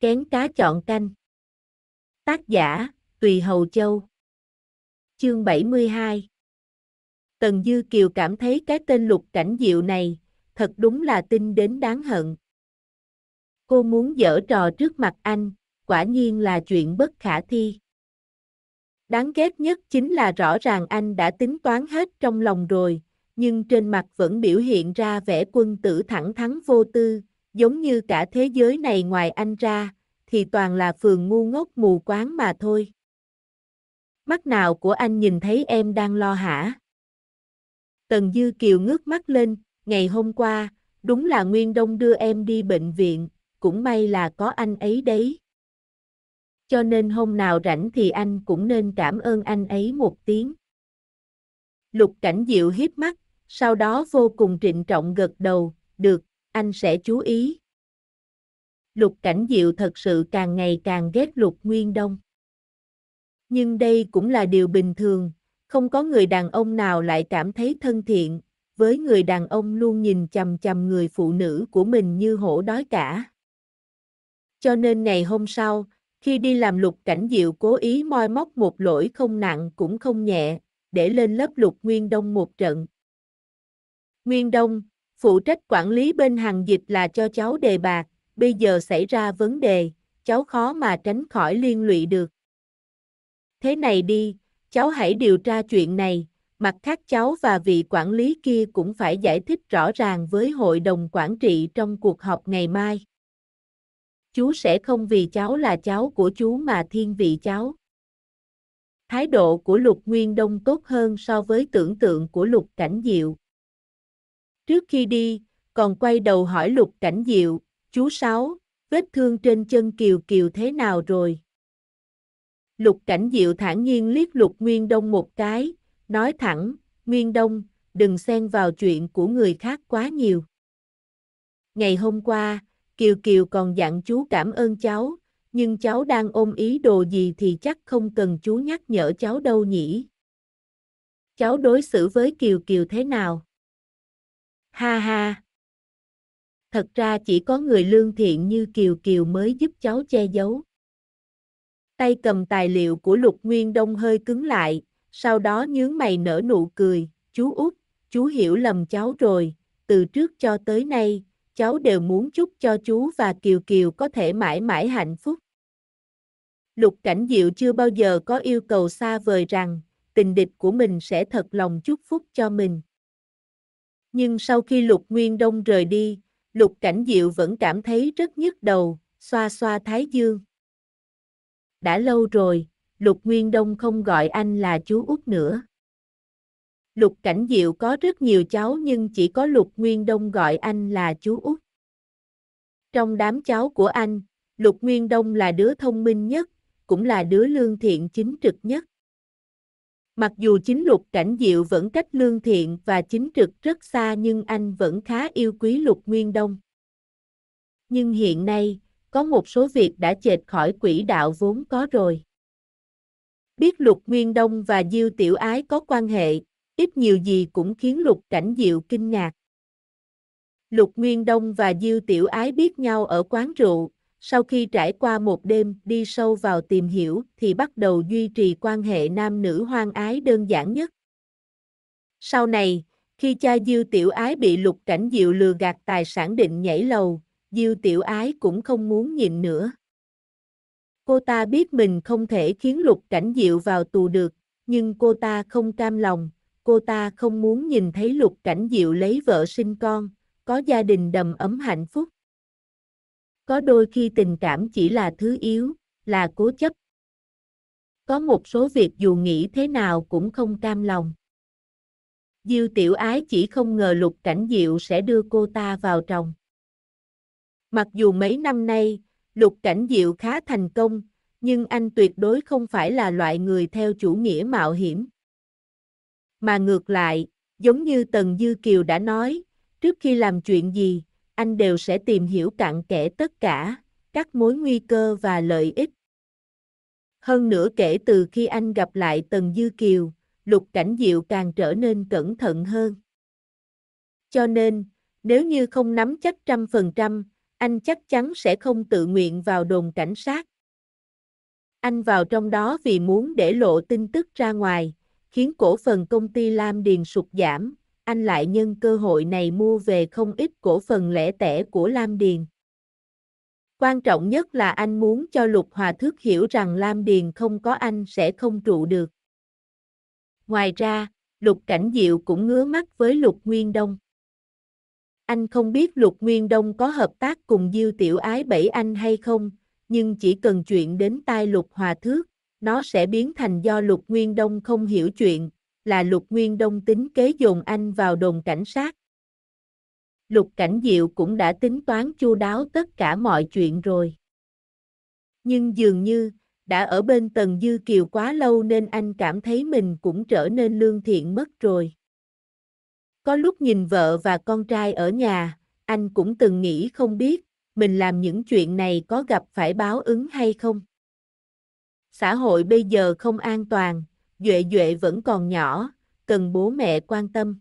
Kén cá chọn canh. Tác giả, Tùy Hầu Châu. Chương 72 Tần Dư Kiều cảm thấy cái tên lục cảnh diệu này, thật đúng là tin đến đáng hận. Cô muốn dở trò trước mặt anh, quả nhiên là chuyện bất khả thi. Đáng ghét nhất chính là rõ ràng anh đã tính toán hết trong lòng rồi, nhưng trên mặt vẫn biểu hiện ra vẻ quân tử thẳng thắn vô tư, giống như cả thế giới này ngoài anh ra, thì toàn là phường ngu ngốc mù quáng mà thôi. Mắt nào của anh nhìn thấy em đang lo hả? Tần Dư Kiều ngước mắt lên, ngày hôm qua, đúng là Nguyên Đông đưa em đi bệnh viện, cũng may là có anh ấy đấy. Cho nên hôm nào rảnh thì anh cũng nên cảm ơn anh ấy một tiếng. Lục Cảnh Diệu hiếp mắt, sau đó vô cùng trịnh trọng gật đầu, được, anh sẽ chú ý. Lục Cảnh Diệu thật sự càng ngày càng ghét Lục Nguyên Đông. Nhưng đây cũng là điều bình thường, không có người đàn ông nào lại cảm thấy thân thiện, với người đàn ông luôn nhìn chằm chằm người phụ nữ của mình như hổ đói cả. Cho nên ngày hôm sau, khi đi làm Lục Cảnh Diệu cố ý moi móc một lỗi không nặng cũng không nhẹ, để lên lớp Lục Nguyên Đông một trận. Nguyên Đông, phụ trách quản lý bên hàng dịch là cho cháu đề bạc, bây giờ xảy ra vấn đề, cháu khó mà tránh khỏi liên lụy được. Thế này đi, cháu hãy điều tra chuyện này, mặt khác cháu và vị quản lý kia cũng phải giải thích rõ ràng với hội đồng quản trị trong cuộc họp ngày mai. Chú sẽ không vì cháu là cháu của chú mà thiên vị cháu. Thái độ của Lục Nguyên Đông tốt hơn so với tưởng tượng của Lục Cảnh Diệu. Trước khi đi, còn quay đầu hỏi lục cảnh diệu, chú Sáu, vết thương trên chân Kiều Kiều thế nào rồi? Lục cảnh diệu thản nhiên liếc lục Nguyên Đông một cái, nói thẳng, Nguyên Đông, đừng xen vào chuyện của người khác quá nhiều. Ngày hôm qua, Kiều Kiều còn dặn chú cảm ơn cháu, nhưng cháu đang ôm ý đồ gì thì chắc không cần chú nhắc nhở cháu đâu nhỉ. Cháu đối xử với Kiều Kiều thế nào? ha ha. Thật ra chỉ có người lương thiện như Kiều Kiều mới giúp cháu che giấu. Tay cầm tài liệu của Lục Nguyên Đông hơi cứng lại, sau đó nhướng mày nở nụ cười, chú út, chú hiểu lầm cháu rồi, từ trước cho tới nay, cháu đều muốn chúc cho chú và Kiều Kiều có thể mãi mãi hạnh phúc. Lục Cảnh Diệu chưa bao giờ có yêu cầu xa vời rằng, tình địch của mình sẽ thật lòng chúc phúc cho mình nhưng sau khi Lục Nguyên Đông rời đi, Lục Cảnh Diệu vẫn cảm thấy rất nhức đầu, xoa xoa thái dương. Đã lâu rồi, Lục Nguyên Đông không gọi anh là chú út nữa. Lục Cảnh Diệu có rất nhiều cháu nhưng chỉ có Lục Nguyên Đông gọi anh là chú út. Trong đám cháu của anh, Lục Nguyên Đông là đứa thông minh nhất, cũng là đứa lương thiện chính trực nhất. Mặc dù chính lục cảnh diệu vẫn cách lương thiện và chính trực rất xa nhưng anh vẫn khá yêu quý lục nguyên đông. Nhưng hiện nay, có một số việc đã chệch khỏi quỹ đạo vốn có rồi. Biết lục nguyên đông và diêu tiểu ái có quan hệ, ít nhiều gì cũng khiến lục cảnh diệu kinh ngạc. Lục Nguyên Đông và Diêu Tiểu Ái biết nhau ở quán rượu, sau khi trải qua một đêm đi sâu vào tìm hiểu thì bắt đầu duy trì quan hệ nam nữ hoang ái đơn giản nhất. Sau này, khi cha Diêu Tiểu Ái bị lục cảnh diệu lừa gạt tài sản định nhảy lầu, Diêu Tiểu Ái cũng không muốn nhìn nữa. Cô ta biết mình không thể khiến lục cảnh diệu vào tù được, nhưng cô ta không cam lòng, cô ta không muốn nhìn thấy lục cảnh diệu lấy vợ sinh con, có gia đình đầm ấm hạnh phúc. Có đôi khi tình cảm chỉ là thứ yếu, là cố chấp. Có một số việc dù nghĩ thế nào cũng không cam lòng. Diêu tiểu ái chỉ không ngờ lục cảnh diệu sẽ đưa cô ta vào chồng. Mặc dù mấy năm nay, lục cảnh diệu khá thành công, nhưng anh tuyệt đối không phải là loại người theo chủ nghĩa mạo hiểm. Mà ngược lại, giống như Tần Dư Kiều đã nói, trước khi làm chuyện gì, anh đều sẽ tìm hiểu cặn kẽ tất cả, các mối nguy cơ và lợi ích. Hơn nữa kể từ khi anh gặp lại Tần Dư Kiều, Lục Cảnh Diệu càng trở nên cẩn thận hơn. Cho nên, nếu như không nắm chắc trăm phần trăm, anh chắc chắn sẽ không tự nguyện vào đồn cảnh sát. Anh vào trong đó vì muốn để lộ tin tức ra ngoài, khiến cổ phần công ty Lam Điền sụt giảm, anh lại nhân cơ hội này mua về không ít cổ phần lẻ tẻ của Lam Điền. Quan trọng nhất là anh muốn cho Lục Hòa Thước hiểu rằng Lam Điền không có anh sẽ không trụ được. Ngoài ra, Lục Cảnh Diệu cũng ngứa mắt với Lục Nguyên Đông. Anh không biết Lục Nguyên Đông có hợp tác cùng Diêu Tiểu Ái bẫy Anh hay không, nhưng chỉ cần chuyện đến tai Lục Hòa Thước, nó sẽ biến thành do Lục Nguyên Đông không hiểu chuyện, là Lục Nguyên Đông tính kế dồn anh vào đồn cảnh sát. Lục Cảnh Diệu cũng đã tính toán chu đáo tất cả mọi chuyện rồi. Nhưng dường như, đã ở bên Tần Dư Kiều quá lâu nên anh cảm thấy mình cũng trở nên lương thiện mất rồi. Có lúc nhìn vợ và con trai ở nhà, anh cũng từng nghĩ không biết, mình làm những chuyện này có gặp phải báo ứng hay không. Xã hội bây giờ không an toàn, Duệ Duệ vẫn còn nhỏ, cần bố mẹ quan tâm.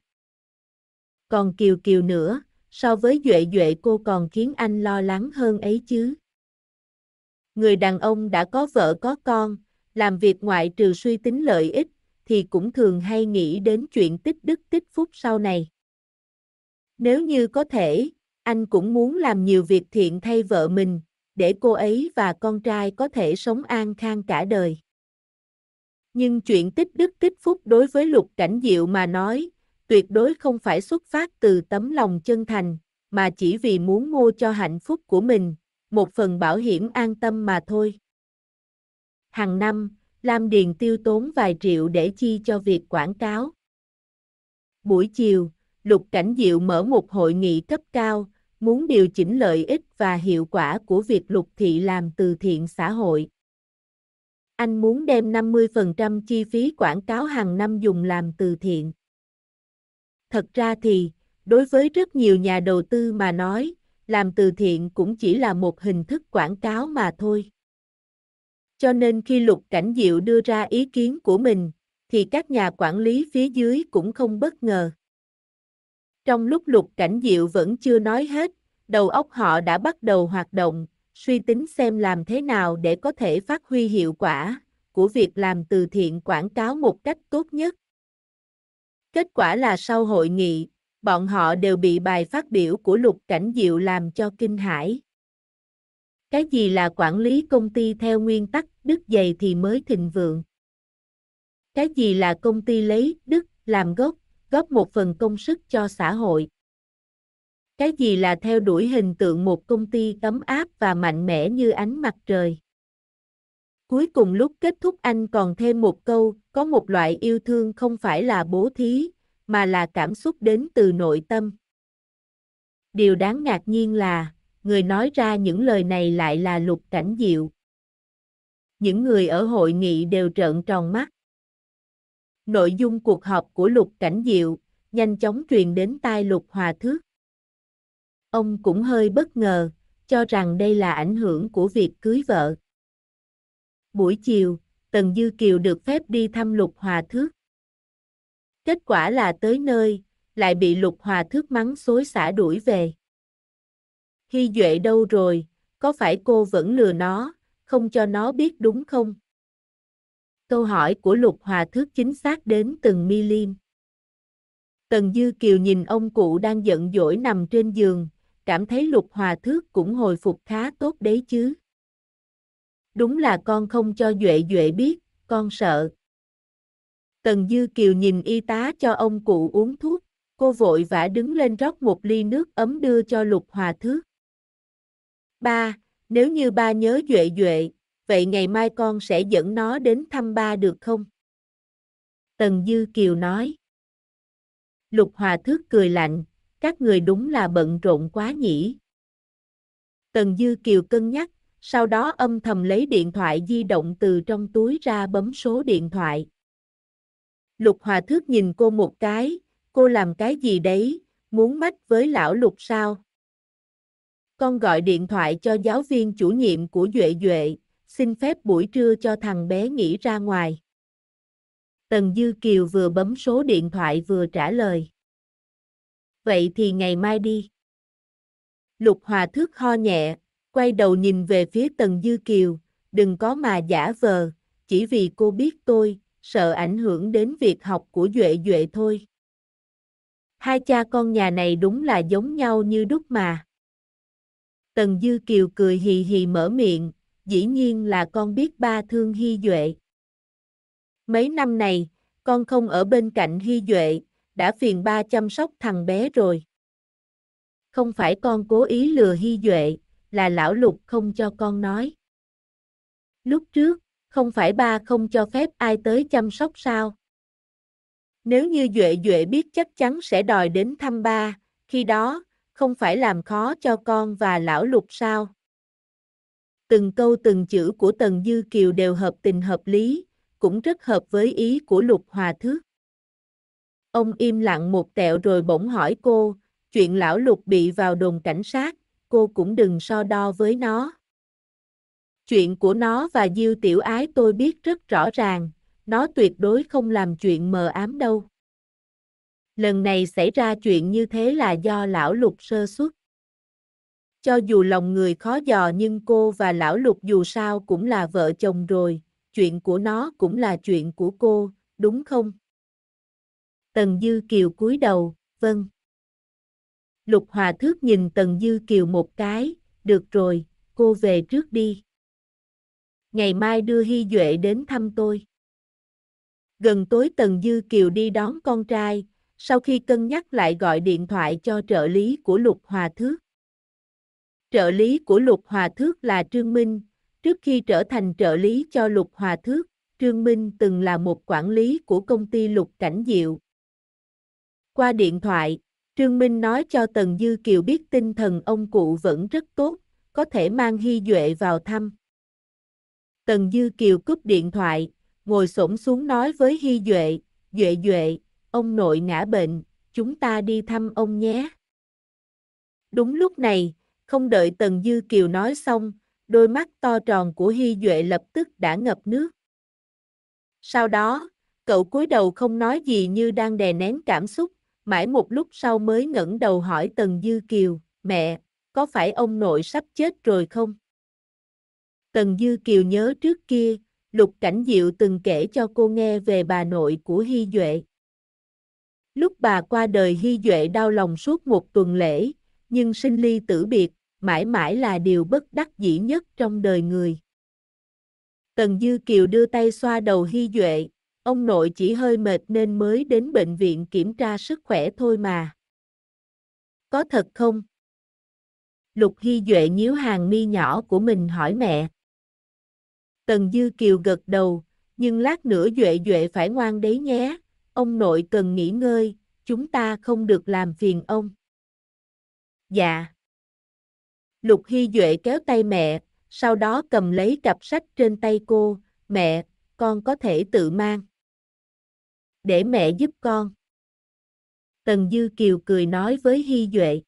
Còn Kiều Kiều nữa, so với Duệ Duệ cô còn khiến anh lo lắng hơn ấy chứ. Người đàn ông đã có vợ có con, làm việc ngoại trừ suy tính lợi ích, thì cũng thường hay nghĩ đến chuyện tích đức tích phúc sau này. Nếu như có thể, anh cũng muốn làm nhiều việc thiện thay vợ mình, để cô ấy và con trai có thể sống an khang cả đời nhưng chuyện tích đức tích phúc đối với lục cảnh diệu mà nói, tuyệt đối không phải xuất phát từ tấm lòng chân thành, mà chỉ vì muốn mua cho hạnh phúc của mình, một phần bảo hiểm an tâm mà thôi. Hàng năm, Lam Điền tiêu tốn vài triệu để chi cho việc quảng cáo. Buổi chiều, Lục Cảnh Diệu mở một hội nghị cấp cao, muốn điều chỉnh lợi ích và hiệu quả của việc Lục Thị làm từ thiện xã hội. Anh muốn đem 50% chi phí quảng cáo hàng năm dùng làm từ thiện. Thật ra thì, đối với rất nhiều nhà đầu tư mà nói, làm từ thiện cũng chỉ là một hình thức quảng cáo mà thôi. Cho nên khi Lục Cảnh Diệu đưa ra ý kiến của mình, thì các nhà quản lý phía dưới cũng không bất ngờ. Trong lúc Lục Cảnh Diệu vẫn chưa nói hết, đầu óc họ đã bắt đầu hoạt động, suy tính xem làm thế nào để có thể phát huy hiệu quả của việc làm từ thiện quảng cáo một cách tốt nhất. Kết quả là sau hội nghị, bọn họ đều bị bài phát biểu của Lục Cảnh Diệu làm cho kinh hãi. Cái gì là quản lý công ty theo nguyên tắc đức dày thì mới thịnh vượng? Cái gì là công ty lấy đức làm gốc, góp một phần công sức cho xã hội? Cái gì là theo đuổi hình tượng một công ty ấm áp và mạnh mẽ như ánh mặt trời? Cuối cùng lúc kết thúc anh còn thêm một câu, có một loại yêu thương không phải là bố thí, mà là cảm xúc đến từ nội tâm. Điều đáng ngạc nhiên là, người nói ra những lời này lại là lục cảnh diệu. Những người ở hội nghị đều trợn tròn mắt. Nội dung cuộc họp của lục cảnh diệu, nhanh chóng truyền đến tai lục hòa thước. Ông cũng hơi bất ngờ, cho rằng đây là ảnh hưởng của việc cưới vợ. Buổi chiều, Tần Dư Kiều được phép đi thăm Lục Hòa Thước. Kết quả là tới nơi, lại bị Lục Hòa Thước mắng xối xả đuổi về. Hy Duệ đâu rồi, có phải cô vẫn lừa nó, không cho nó biết đúng không? Câu hỏi của Lục Hòa Thước chính xác đến từng milim. Tần Dư Kiều nhìn ông cụ đang giận dỗi nằm trên giường, cảm thấy lục hòa thước cũng hồi phục khá tốt đấy chứ. Đúng là con không cho Duệ Duệ biết, con sợ. Tần Dư Kiều nhìn y tá cho ông cụ uống thuốc, cô vội vã đứng lên rót một ly nước ấm đưa cho lục hòa thước. Ba, nếu như ba nhớ Duệ Duệ, vậy ngày mai con sẽ dẫn nó đến thăm ba được không? Tần Dư Kiều nói. Lục Hòa Thước cười lạnh, các người đúng là bận rộn quá nhỉ. Tần Dư Kiều cân nhắc, sau đó âm thầm lấy điện thoại di động từ trong túi ra bấm số điện thoại. Lục Hòa Thước nhìn cô một cái, cô làm cái gì đấy, muốn mách với lão Lục sao? Con gọi điện thoại cho giáo viên chủ nhiệm của Duệ Duệ, xin phép buổi trưa cho thằng bé nghỉ ra ngoài. Tần Dư Kiều vừa bấm số điện thoại vừa trả lời vậy thì ngày mai đi. Lục Hòa Thước ho nhẹ, quay đầu nhìn về phía Tần Dư Kiều, đừng có mà giả vờ, chỉ vì cô biết tôi, sợ ảnh hưởng đến việc học của Duệ Duệ thôi. Hai cha con nhà này đúng là giống nhau như đúc mà. Tần Dư Kiều cười hì hì mở miệng, dĩ nhiên là con biết ba thương Hy Duệ. Mấy năm này, con không ở bên cạnh Hy Duệ, đã phiền ba chăm sóc thằng bé rồi. Không phải con cố ý lừa Hy Duệ, là lão lục không cho con nói. Lúc trước, không phải ba không cho phép ai tới chăm sóc sao? Nếu như Duệ Duệ biết chắc chắn sẽ đòi đến thăm ba, khi đó, không phải làm khó cho con và lão lục sao? Từng câu từng chữ của Tần Dư Kiều đều hợp tình hợp lý, cũng rất hợp với ý của Lục Hòa Thước. Ông im lặng một tẹo rồi bỗng hỏi cô, chuyện lão lục bị vào đồn cảnh sát, cô cũng đừng so đo với nó. Chuyện của nó và Diêu Tiểu Ái tôi biết rất rõ ràng, nó tuyệt đối không làm chuyện mờ ám đâu. Lần này xảy ra chuyện như thế là do lão lục sơ xuất. Cho dù lòng người khó dò nhưng cô và lão lục dù sao cũng là vợ chồng rồi, chuyện của nó cũng là chuyện của cô, đúng không? Tần Dư Kiều cúi đầu, vâng. Lục Hòa Thước nhìn Tần Dư Kiều một cái, được rồi, cô về trước đi. Ngày mai đưa Hy Duệ đến thăm tôi. Gần tối Tần Dư Kiều đi đón con trai, sau khi cân nhắc lại gọi điện thoại cho trợ lý của Lục Hòa Thước. Trợ lý của Lục Hòa Thước là Trương Minh, trước khi trở thành trợ lý cho Lục Hòa Thước, Trương Minh từng là một quản lý của công ty Lục Cảnh Diệu, qua điện thoại, Trương Minh nói cho Tần Dư Kiều biết tinh thần ông cụ vẫn rất tốt, có thể mang Hy Duệ vào thăm. Tần Dư Kiều cúp điện thoại, ngồi xổm xuống nói với Hy Duệ, Duệ Duệ, ông nội ngã bệnh, chúng ta đi thăm ông nhé. Đúng lúc này, không đợi Tần Dư Kiều nói xong, đôi mắt to tròn của Hy Duệ lập tức đã ngập nước. Sau đó, cậu cúi đầu không nói gì như đang đè nén cảm xúc, mãi một lúc sau mới ngẩng đầu hỏi Tần Dư Kiều, mẹ, có phải ông nội sắp chết rồi không? Tần Dư Kiều nhớ trước kia, Lục Cảnh Diệu từng kể cho cô nghe về bà nội của Hy Duệ. Lúc bà qua đời Hy Duệ đau lòng suốt một tuần lễ, nhưng sinh ly tử biệt, mãi mãi là điều bất đắc dĩ nhất trong đời người. Tần Dư Kiều đưa tay xoa đầu Hy Duệ, ông nội chỉ hơi mệt nên mới đến bệnh viện kiểm tra sức khỏe thôi mà. Có thật không? Lục Hy Duệ nhíu hàng mi nhỏ của mình hỏi mẹ. Tần Dư Kiều gật đầu, nhưng lát nữa Duệ Duệ phải ngoan đấy nhé, ông nội cần nghỉ ngơi, chúng ta không được làm phiền ông. Dạ. Lục Hy Duệ kéo tay mẹ, sau đó cầm lấy cặp sách trên tay cô, mẹ, con có thể tự mang để mẹ giúp con. Tần Dư Kiều cười nói với Hy Duệ.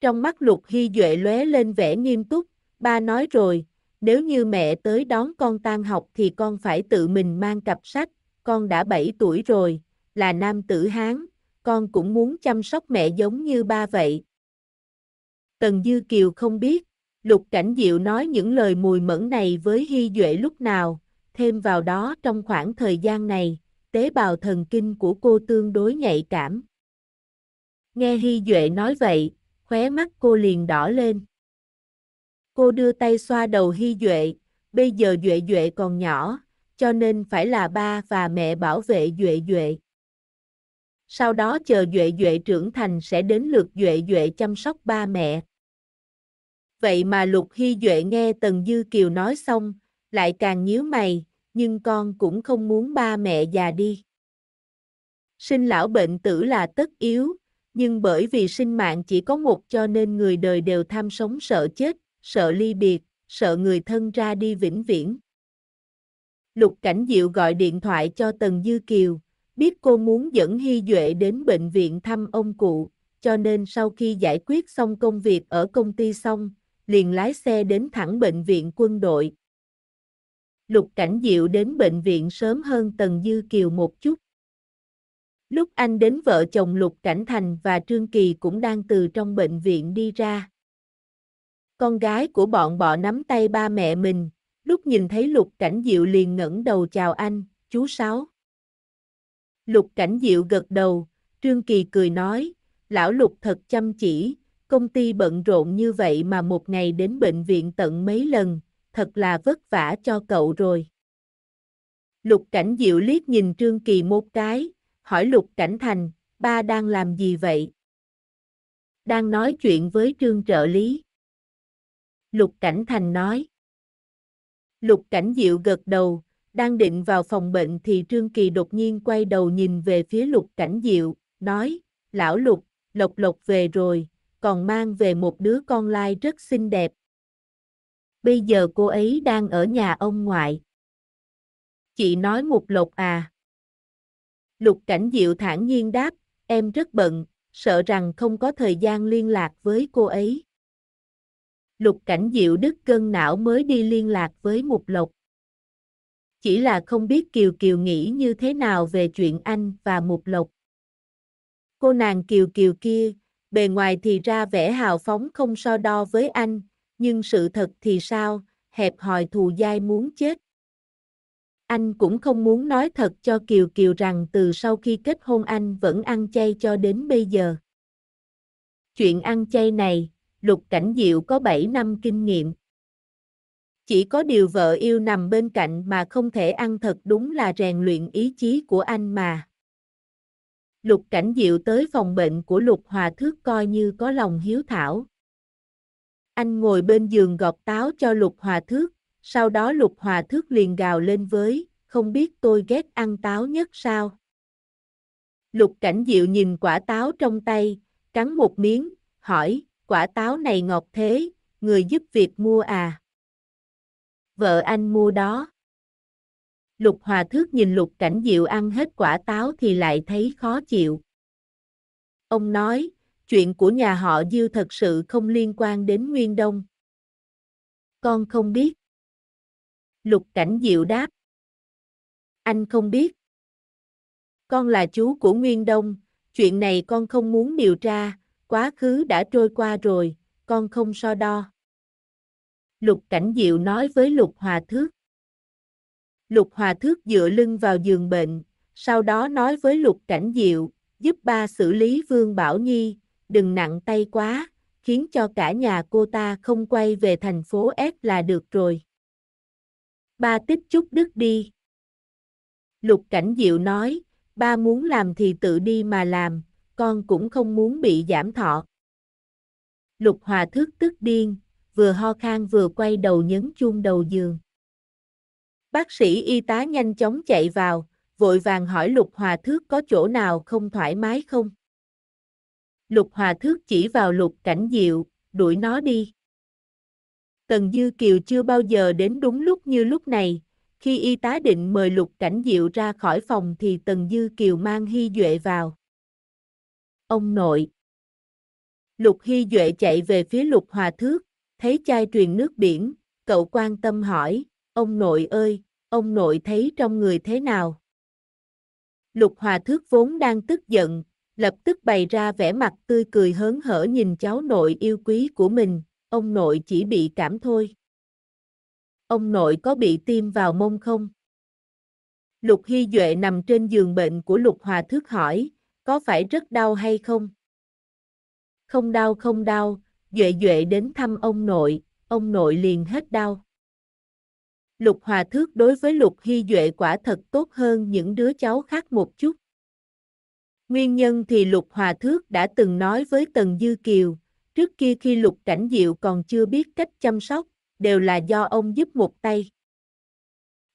Trong mắt Lục Hy Duệ lóe lên vẻ nghiêm túc, ba nói rồi, nếu như mẹ tới đón con tan học thì con phải tự mình mang cặp sách, con đã 7 tuổi rồi, là nam tử Hán, con cũng muốn chăm sóc mẹ giống như ba vậy. Tần Dư Kiều không biết, Lục Cảnh Diệu nói những lời mùi mẫn này với Hy Duệ lúc nào, thêm vào đó trong khoảng thời gian này, tế bào thần kinh của cô tương đối nhạy cảm. Nghe Hy Duệ nói vậy, khóe mắt cô liền đỏ lên. Cô đưa tay xoa đầu Hy Duệ, bây giờ Duệ Duệ còn nhỏ, cho nên phải là ba và mẹ bảo vệ Duệ Duệ. Sau đó chờ Duệ Duệ trưởng thành sẽ đến lượt Duệ Duệ chăm sóc ba mẹ. Vậy mà Lục Hy Duệ nghe Tần Dư Kiều nói xong, lại càng nhíu mày, nhưng con cũng không muốn ba mẹ già đi. Sinh lão bệnh tử là tất yếu, nhưng bởi vì sinh mạng chỉ có một cho nên người đời đều tham sống sợ chết, sợ ly biệt, sợ người thân ra đi vĩnh viễn. Lục Cảnh Diệu gọi điện thoại cho Tần Dư Kiều, biết cô muốn dẫn Hy Duệ đến bệnh viện thăm ông cụ, cho nên sau khi giải quyết xong công việc ở công ty xong, liền lái xe đến thẳng bệnh viện quân đội, Lục Cảnh Diệu đến bệnh viện sớm hơn Tần Dư Kiều một chút. Lúc anh đến vợ chồng Lục Cảnh Thành và Trương Kỳ cũng đang từ trong bệnh viện đi ra. Con gái của bọn bọ nắm tay ba mẹ mình, lúc nhìn thấy Lục Cảnh Diệu liền ngẩng đầu chào anh, chú Sáu. Lục Cảnh Diệu gật đầu, Trương Kỳ cười nói, lão Lục thật chăm chỉ, công ty bận rộn như vậy mà một ngày đến bệnh viện tận mấy lần, thật là vất vả cho cậu rồi. Lục Cảnh Diệu liếc nhìn Trương Kỳ một cái, hỏi Lục Cảnh Thành, ba đang làm gì vậy? Đang nói chuyện với Trương trợ lý. Lục Cảnh Thành nói. Lục Cảnh Diệu gật đầu, đang định vào phòng bệnh thì Trương Kỳ đột nhiên quay đầu nhìn về phía Lục Cảnh Diệu, nói, lão Lục, Lộc Lộc về rồi, còn mang về một đứa con lai rất xinh đẹp, bây giờ cô ấy đang ở nhà ông ngoại. Chị nói mục lộc à. Lục Cảnh Diệu thản nhiên đáp, em rất bận, sợ rằng không có thời gian liên lạc với cô ấy. Lục Cảnh Diệu đứt cơn não mới đi liên lạc với Mục Lộc. Chỉ là không biết Kiều Kiều nghĩ như thế nào về chuyện anh và Mục Lộc. Cô nàng Kiều Kiều kia, bề ngoài thì ra vẻ hào phóng không so đo với anh, nhưng sự thật thì sao, hẹp hòi thù dai muốn chết. Anh cũng không muốn nói thật cho Kiều Kiều rằng từ sau khi kết hôn anh vẫn ăn chay cho đến bây giờ. Chuyện ăn chay này, Lục Cảnh Diệu có 7 năm kinh nghiệm. Chỉ có điều vợ yêu nằm bên cạnh mà không thể ăn thật đúng là rèn luyện ý chí của anh mà. Lục Cảnh Diệu tới phòng bệnh của Lục Hòa Thước coi như có lòng hiếu thảo, anh ngồi bên giường gọt táo cho Lục Hòa Thước, sau đó Lục Hòa Thước liền gào lên với, không biết tôi ghét ăn táo nhất sao. Lục Cảnh Diệu nhìn quả táo trong tay, cắn một miếng, hỏi, quả táo này ngọt thế, người giúp việc mua à? Vợ anh mua đó. Lục Hòa Thước nhìn Lục Cảnh Diệu ăn hết quả táo thì lại thấy khó chịu. Ông nói, chuyện của nhà họ Diêu thật sự không liên quan đến Nguyên Đông. Con không biết. Lục Cảnh Diệu đáp. Anh không biết. Con là chú của Nguyên Đông, chuyện này con không muốn điều tra, quá khứ đã trôi qua rồi, con không so đo. Lục Cảnh Diệu nói với Lục Hòa Thước. Lục Hòa Thước dựa lưng vào giường bệnh, sau đó nói với Lục Cảnh Diệu, giúp ba xử lý Vương Bảo Nhi, đừng nặng tay quá, khiến cho cả nhà cô ta không quay về thành phố S là được rồi. Ba tích chút đức đi. Lục Cảnh Diệu nói, ba muốn làm thì tự đi mà làm, con cũng không muốn bị giảm thọ. Lục Hòa Thước tức điên, vừa ho khan vừa quay đầu nhấn chuông đầu giường. Bác sĩ y tá nhanh chóng chạy vào, vội vàng hỏi Lục Hòa Thước có chỗ nào không thoải mái không. Lục Hòa Thước chỉ vào Lục Cảnh Diệu, đuổi nó đi. Tần Dư Kiều chưa bao giờ đến đúng lúc như lúc này, khi y tá định mời Lục Cảnh Diệu ra khỏi phòng thì Tần Dư Kiều mang Hy Duệ vào. Ông nội Lục Hy Duệ chạy về phía Lục Hòa Thước, thấy chai truyền nước biển, cậu quan tâm hỏi, ông nội ơi, ông nội thấy trong người thế nào? Lục Hòa Thước vốn đang tức giận, lập tức bày ra vẻ mặt tươi cười hớn hở nhìn cháu nội yêu quý của mình, ông nội chỉ bị cảm thôi. Ông nội có bị tiêm vào mông không? Lục Hy Duệ nằm trên giường bệnh của Lục Hòa Thước hỏi, có phải rất đau hay không? Không đau không đau, Duệ Duệ đến thăm ông nội, ông nội liền hết đau. Lục Hòa Thước đối với Lục Hy Duệ quả thật tốt hơn những đứa cháu khác một chút. Nguyên nhân thì Lục Hòa Thước đã từng nói với Tần Dư Kiều, trước kia khi Lục Cảnh Diệu còn chưa biết cách chăm sóc, đều là do ông giúp một tay.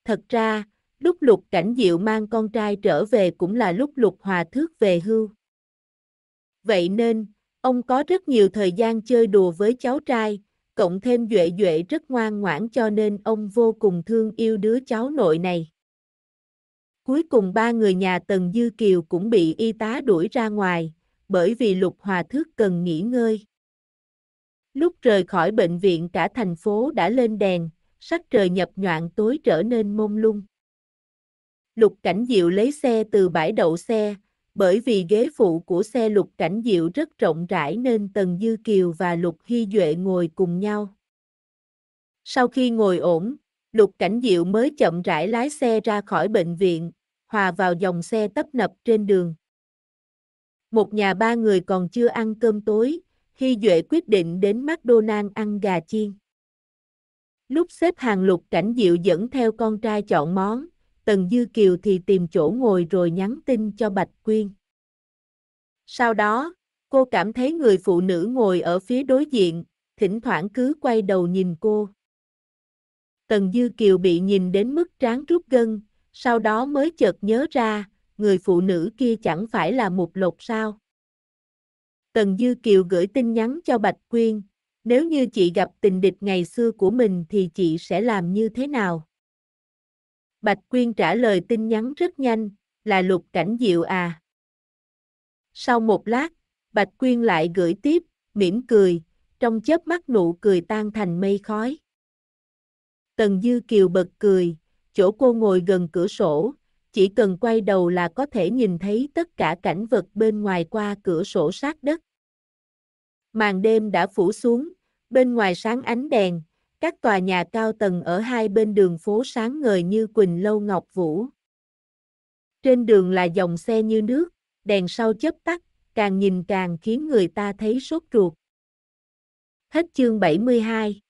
Thật ra, lúc Lục Cảnh Diệu mang con trai trở về cũng là lúc Lục Hòa Thước về hưu. Vậy nên, ông có rất nhiều thời gian chơi đùa với cháu trai, cộng thêm Duệ Duệ rất ngoan ngoãn cho nên ông vô cùng thương yêu đứa cháu nội này. Cuối cùng ba người nhà Tần Dư Kiều cũng bị y tá đuổi ra ngoài, bởi vì Lục Hòa Thước cần nghỉ ngơi. Lúc rời khỏi bệnh viện cả thành phố đã lên đèn, sắc trời nhập nhoạng tối trở nên mông lung. Lục Cảnh Diệu lấy xe từ bãi đậu xe, bởi vì ghế phụ của xe Lục Cảnh Diệu rất rộng rãi nên Tần Dư Kiều và Lục Hy Duệ ngồi cùng nhau. Sau khi ngồi ổn, Lục Cảnh Diệu mới chậm rãi lái xe ra khỏi bệnh viện, hòa vào dòng xe tấp nập trên đường. Một nhà ba người còn chưa ăn cơm tối, khi Duệ quyết định đến McDonald's ăn gà chiên. Lúc xếp hàng Lục Cảnh Diệu dẫn theo con trai chọn món, Tần Dư Kiều thì tìm chỗ ngồi rồi nhắn tin cho Bạch Quyên. Sau đó, cô cảm thấy người phụ nữ ngồi ở phía đối diện, thỉnh thoảng cứ quay đầu nhìn cô. Tần Dư Kiều bị nhìn đến mức trán rút gân, sau đó mới chợt nhớ ra, người phụ nữ kia chẳng phải là một lột sao. Tần Dư Kiều gửi tin nhắn cho Bạch Quyên, nếu như chị gặp tình địch ngày xưa của mình thì chị sẽ làm như thế nào? Bạch Quyên trả lời tin nhắn rất nhanh, là lục cảnh diệu à. Sau một lát, Bạch Quyên lại gửi tiếp, mỉm cười, trong chớp mắt nụ cười tan thành mây khói. Tần Dư Kiều bật cười, chỗ cô ngồi gần cửa sổ, chỉ cần quay đầu là có thể nhìn thấy tất cả cảnh vật bên ngoài qua cửa sổ sát đất. Màn đêm đã phủ xuống, bên ngoài sáng ánh đèn, các tòa nhà cao tầng ở hai bên đường phố sáng ngời như Quỳnh Lâu Ngọc Vũ. Trên đường là dòng xe như nước, đèn sau chớp tắt, càng nhìn càng khiến người ta thấy sốt ruột. Hết chương 72